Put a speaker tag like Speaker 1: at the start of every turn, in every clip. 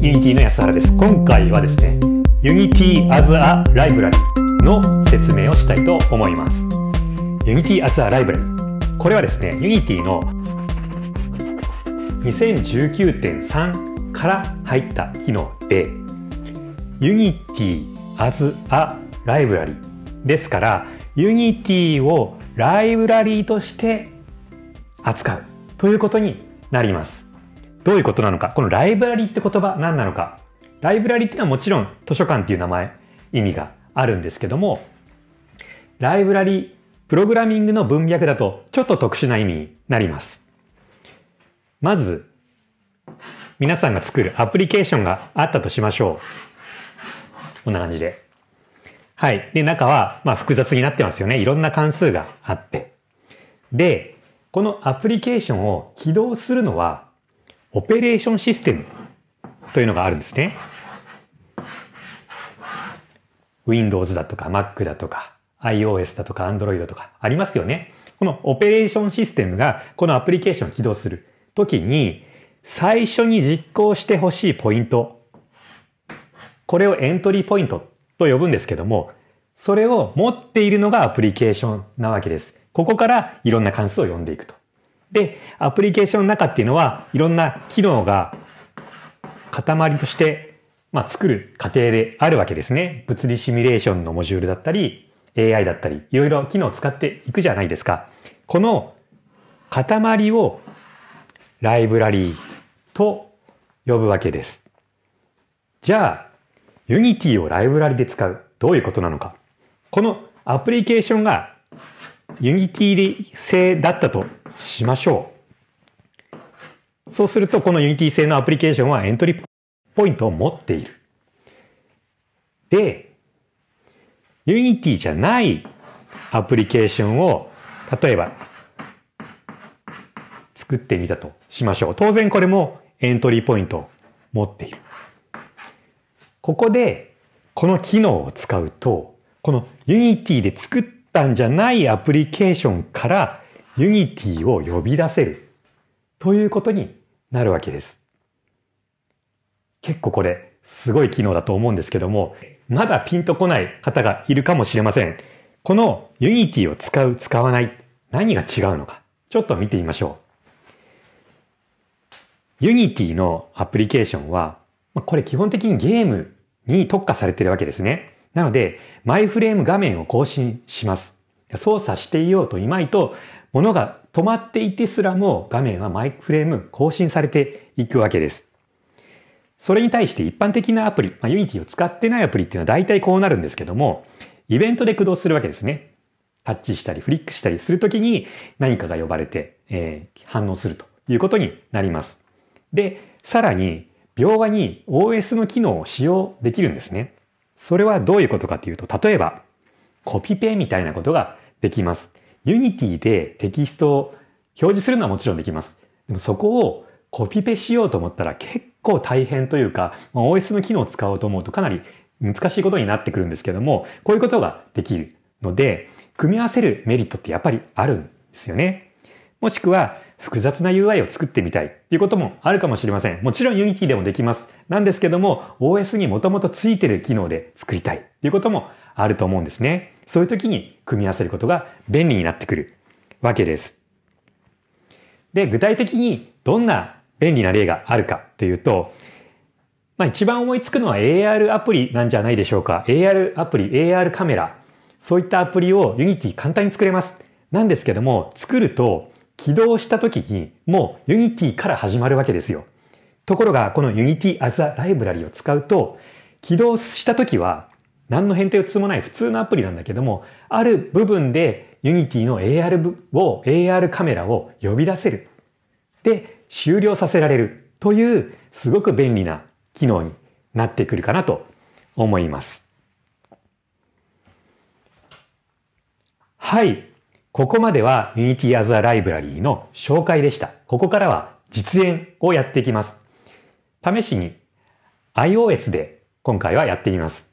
Speaker 1: Unity の安原です。今回はですね、Unity as a Library の説明をしたいと思います。Unity as a Library。これはですね、Unity の2019.3から入った機能で、Unity as a Library ですから、Unity をライブラリーとして扱うということになります。どういうことなのか、このライブラリって言葉何なのか。ライブラリってのはもちろん図書館っていう名前、意味があるんですけども、ライブラリ、プログラミングの文脈だとちょっと特殊な意味になります。まず、皆さんが作るアプリケーションがあったとしましょう。こんな感じで。はい。で、中は、まあ、複雑になってますよね。いろんな関数があって。で、このアプリケーションを起動するのはオペレーションシステムというのがあるんですね。Windows だとか Mac だとか iOS だとか Android とかありますよね。このオペレーションシステムがこのアプリケーションを起動するときに最初に実行してほしいポイント。これをエントリーポイントと呼ぶんですけども、それを持っているのがアプリケーションなわけです。ここからいろんな関数を読んでいくと。で、アプリケーションの中っていうのは、いろんな機能が塊として、まあ、作る過程であるわけですね。物理シミュレーションのモジュールだったり、AI だったり、いろいろ機能を使っていくじゃないですか。この塊をライブラリーと呼ぶわけです。じゃあ、ユニティをライブラリで使う。どういうことなのか。このアプリケーションがユニティ製だったとしましょう。そうすると、このユニティ製のアプリケーションはエントリーポイントを持っている。で、ユニティじゃないアプリケーションを、例えば、作ってみたとしましょう。当然これもエントリーポイントを持っている。ここで、この機能を使うと、このユニティで作っんじゃないアプリケーションからユニティを呼び出せるということになるわけです。結構これすごい機能だと思うんですけども、まだピンとこない方がいるかもしれません。このユニティを使う、使わない、何が違うのか、ちょっと見てみましょう。ユニティのアプリケーションは、これ基本的にゲームに特化されているわけですね。なので、マイフレーム画面を更新します。操作していようといまいと、物が止まっていてすらも画面はマイフレーム更新されていくわけです。それに対して一般的なアプリ、まあ、Unity を使ってないアプリっていうのは大体こうなるんですけども、イベントで駆動するわけですね。タッチしたりフリックしたりするときに何かが呼ばれて、えー、反応するということになります。で、さらに、描画に OS の機能を使用できるんですね。それはどういうことかというと、例えば、コピペみたいなことができます。Unity でテキストを表示するのはもちろんできます。でもそこをコピペしようと思ったら結構大変というか、OS の機能を使おうと思うとかなり難しいことになってくるんですけども、こういうことができるので、組み合わせるメリットってやっぱりあるんですよね。もしくは、複雑な UI を作ってみたいっていうこともあるかもしれません。もちろん Unity でもできます。なんですけども、OS にもともとついてる機能で作りたいっていうこともあると思うんですね。そういう時に組み合わせることが便利になってくるわけです。で、具体的にどんな便利な例があるかっていうと、まあ一番思いつくのは AR アプリなんじゃないでしょうか。AR アプリ、AR カメラ、そういったアプリを Unity 簡単に作れます。なんですけども、作ると起動した時にもう Unity から始まるわけですよ。ところがこの Unity as a Library を使うと起動した時は何の変哲もない普通のアプリなんだけどもある部分で Unity の AR を AR カメラを呼び出せる。で、終了させられるというすごく便利な機能になってくるかなと思います。はい。ここまでは Unity as a Library の紹介でした。ここからは実演をやっていきます。試しに iOS で今回はやってみます。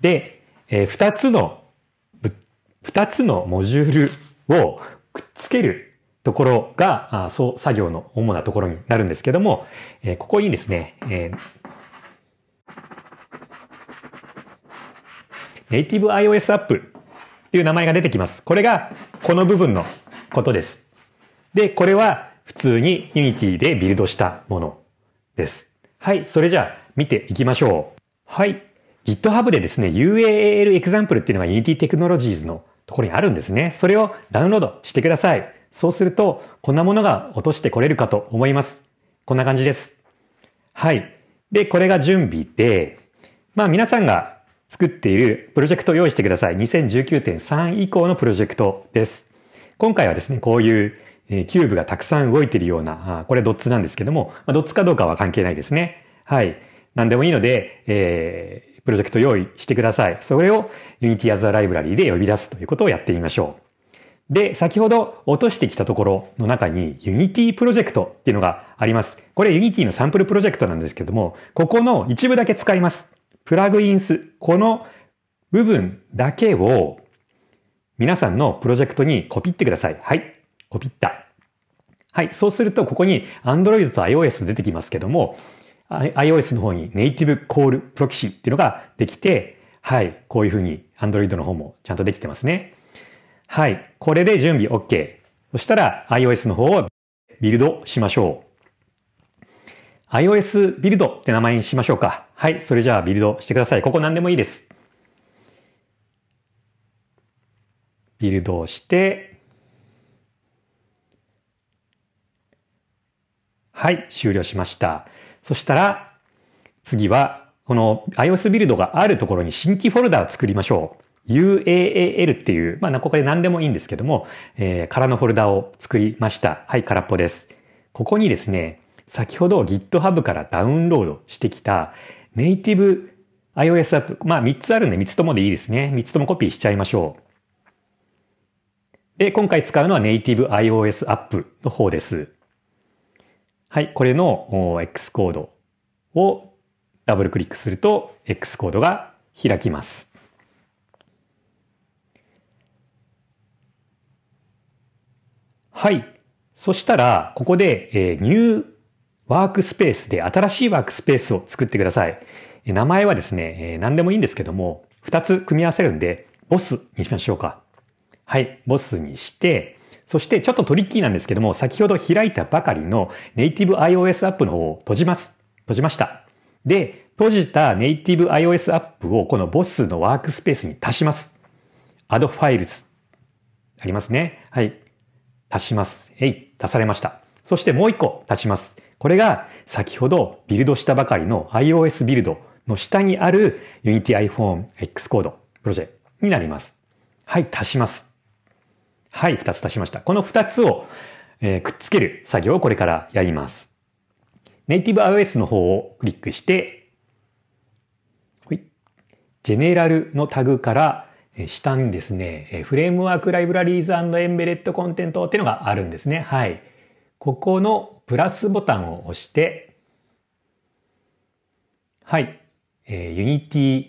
Speaker 1: で、えー、2つの、2つのモジュールをくっつけるところが、あそう作業の主なところになるんですけども、えー、ここにですね、えー、ネイティブ iOS アップっていう名前が出てきます。これがこの部分のことです。で、これは普通に Unity でビルドしたものです。はい、それじゃあ見ていきましょう。はい、GitHub でですね、UAL example っていうのが Unity Technologies のところにあるんですね。それをダウンロードしてください。そうすると、こんなものが落としてこれるかと思います。こんな感じです。はい。で、これが準備で、まあ皆さんが作っているプロジェクトを用意してください。2019.3以降のプロジェクトです。今回はですね、こういうキューブがたくさん動いているような、これドッツなんですけども、ドッツかどうかは関係ないですね。はい。何でもいいので、えー、プロジェクト用意してください。それを Unity as a Library で呼び出すということをやってみましょう。で、先ほど落としてきたところの中に Unity プロジェクトっていうのがあります。これ Unity のサンプルプロジェクトなんですけども、ここの一部だけ使います。プラグインス、この部分だけを皆さんのプロジェクトにコピってください。はい。コピった。はい。そうすると、ここに Android と iOS 出てきますけども、iOS の方にネイティブコールプロキシっていうのができて、はい。こういうふうに Android の方もちゃんとできてますね。はい。これで準備 OK。そしたら iOS の方をビルドしましょう。iOS ビルドって名前にしましょうか。はい、それじゃあビルドしてください。ここ何でもいいです。ビルドをして、はい、終了しました。そしたら、次は、この iOS ビルドがあるところに新規フォルダを作りましょう。UAAL っていう、まあ、ここで何でもいいんですけども、えー、空のフォルダを作りました。はい、空っぽです。ここにですね、先ほど GitHub からダウンロードしてきたネイティブ iOS アップ。まあ3つあるんで3つともでいいですね。3つともコピーしちゃいましょう。で、今回使うのはネイティブ iOS アップの方です。はい、これの X コードをダブルクリックすると X コードが開きます。はい。そしたら、ここで、えー、n e ワークスペースで新しいワークスペースを作ってください。名前はですね、何でもいいんですけども、二つ組み合わせるんで、ボスにしましょうか。はい、ボスにして、そしてちょっとトリッキーなんですけども、先ほど開いたばかりのネイティブ iOS アップの方を閉じます。閉じました。で、閉じたネイティブ iOS アップをこのボスのワークスペースに足します。アドファイルズ。ありますね。はい。足します。えい。足されました。そしてもう一個足します。これが先ほどビルドしたばかりの iOS ビルドの下にある Unity iPhone X コードプロジェクトになります。はい、足します。はい、2つ足しました。この2つを、えー、くっつける作業をこれからやります。ネイティブ iOS の方をクリックして、はい、ジェネラルのタグから下にですね、フレームワークライブラリーズエンベレットコンテントっていうのがあるんですね。はい。ここのプラスボタンを押して、はい、えー、Unity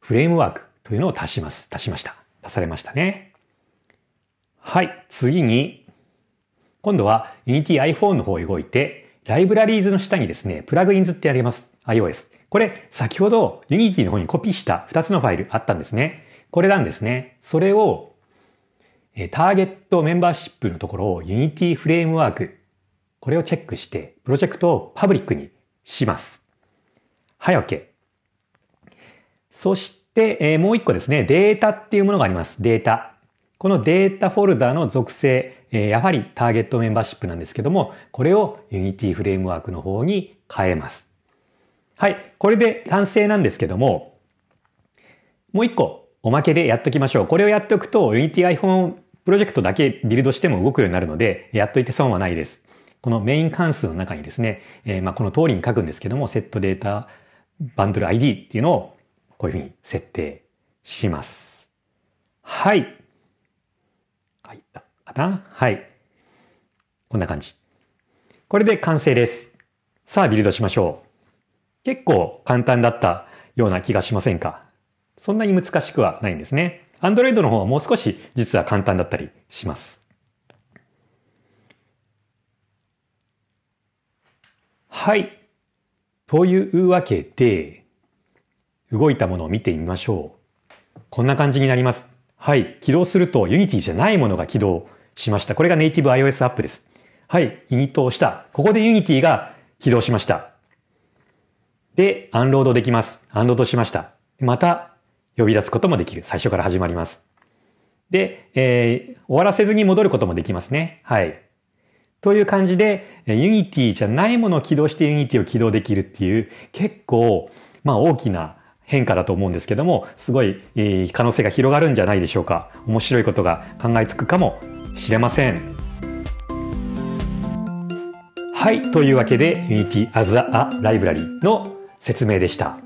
Speaker 1: フレームワークというのを足します。足しました。足されましたね。はい、次に、今度は Unity iPhone の方を動いて、ライブラリーズの下にですね、プラグインズってあります。iOS。これ、先ほど Unity の方にコピーした2つのファイルあったんですね。これなんですね。それを、ターゲットメンバーシップのところを Unity フレームワークこれをチェックして、プロジェクトをパブリックにします。はい、OK。そして、えー、もう一個ですね、データっていうものがあります。データ。このデータフォルダの属性、えー、やはりターゲットメンバーシップなんですけども、これを Unity フレームワークの方に変えます。はい、これで完成なんですけども、もう一個おまけでやっときましょう。これをやっておくと Unity iPhone プロジェクトだけビルドしても動くようになるので、やっといて損はないです。このメイン関数の中にですね、えー、まあこの通りに書くんですけども、セットデータバンドル ID っていうのをこういうふうに設定します。はい。書いたかなはい。こんな感じ。これで完成です。さあ、ビルドしましょう。結構簡単だったような気がしませんかそんなに難しくはないんですね。Android の方はもう少し実は簡単だったりします。はい。というわけで、動いたものを見てみましょう。こんな感じになります。はい。起動すると Unity じゃないものが起動しました。これがネイティブ iOS アップです。はい。イニットをした。ここで Unity が起動しました。で、アンロードできます。アンロードしました。また、呼び出すこともできる。最初から始まります。で、えー、終わらせずに戻ることもできますね。はい。という感じで、ユニティじゃないものを起動してユニティを起動できるっていう、結構、まあ大きな変化だと思うんですけども、すごい、えー、可能性が広がるんじゃないでしょうか。面白いことが考えつくかもしれません。はい、というわけでユニティアズアライブラリの説明でした。